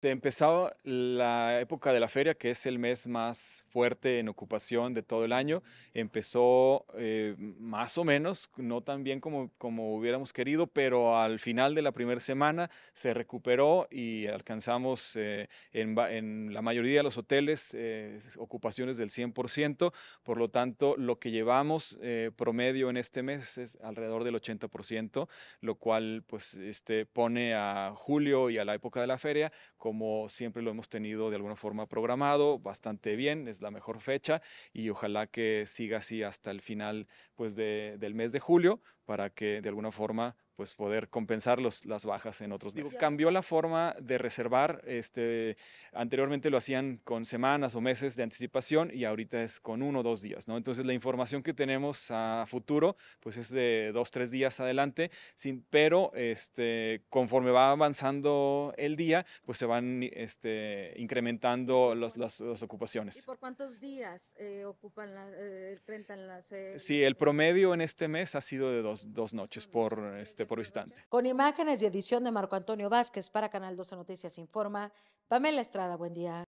Te empezaba la época de la feria, que es el mes más fuerte en ocupación de todo el año. Empezó eh, más o menos, no tan bien como, como hubiéramos querido, pero al final de la primera semana se recuperó y alcanzamos eh, en, la mayoría de los hoteles eh, ocupaciones del 100%, por lo tanto lo que llevamos eh, promedio en este mes es alrededor del 80%, lo cual pues este, pone a julio y a la época de la feria como siempre lo hemos tenido de alguna forma programado, bastante bien, es la mejor fecha y ojalá que siga así hasta el final pues de del mes de julio para que de alguna forma pues poder compensar los, las bajas en otros días. Cambió la forma de reservar, este, anteriormente lo hacían con semanas o meses de anticipación y ahorita es con uno o dos días, ¿no? Entonces la información que tenemos a futuro, pues es de dos, tres días adelante, sin, pero este, conforme va avanzando el día, pues se van este, incrementando los, las, ocupaciones. ¿Y por cuántos días eh, ocupan eh, rentan las...? Eh, sí, el promedio en este mes ha sido de dos, dos noches por... Este, con imágenes y edición de Marco Antonio Vázquez para Canal 12 Noticias Informa, Pamela Estrada, buen día.